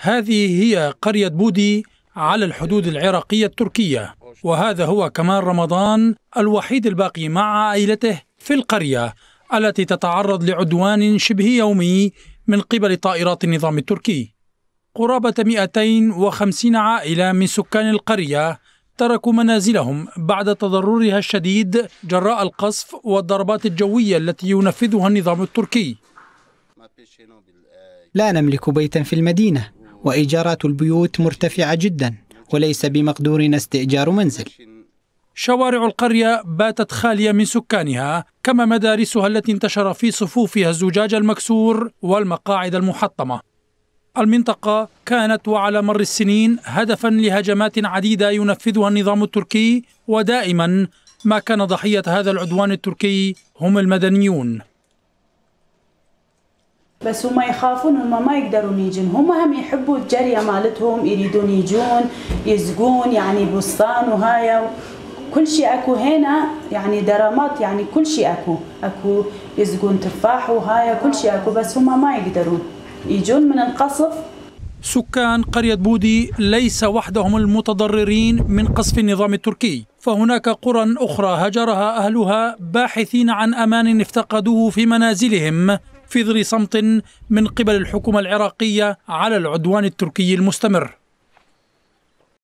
هذه هي قرية بودي على الحدود العراقية التركية وهذا هو كمال رمضان الوحيد الباقي مع عائلته في القرية التي تتعرض لعدوان شبه يومي من قبل طائرات النظام التركي قرابة 250 عائلة من سكان القرية تركوا منازلهم بعد تضررها الشديد جراء القصف والضربات الجوية التي ينفذها النظام التركي لا نملك بيتا في المدينة وإيجارات البيوت مرتفعة جدا وليس بمقدورنا استئجار منزل شوارع القرية باتت خالية من سكانها كما مدارسها التي انتشر في صفوفها الزجاج المكسور والمقاعد المحطمة المنطقة كانت وعلى مر السنين هدفا لهجمات عديدة ينفذها النظام التركي ودائما ما كان ضحية هذا العدوان التركي هم المدنيون بس هم يخافون هم ما يقدرون يجون هم هم يحبوا الجرية مالتهم يريدون يجون يزقون يعني بستان وهاي كل شيء اكو هنا يعني درامات يعني كل شيء اكو اكو يزقون تفاح وهاي كل شيء اكو بس هم ما يقدرون يجون من القصف سكان قرية بودي ليس وحدهم المتضررين من قصف النظام التركي فهناك قرى أخرى هجرها أهلها باحثين عن أمان افتقدوه في منازلهم في ظل صمت من قبل الحكومة العراقية على العدوان التركي المستمر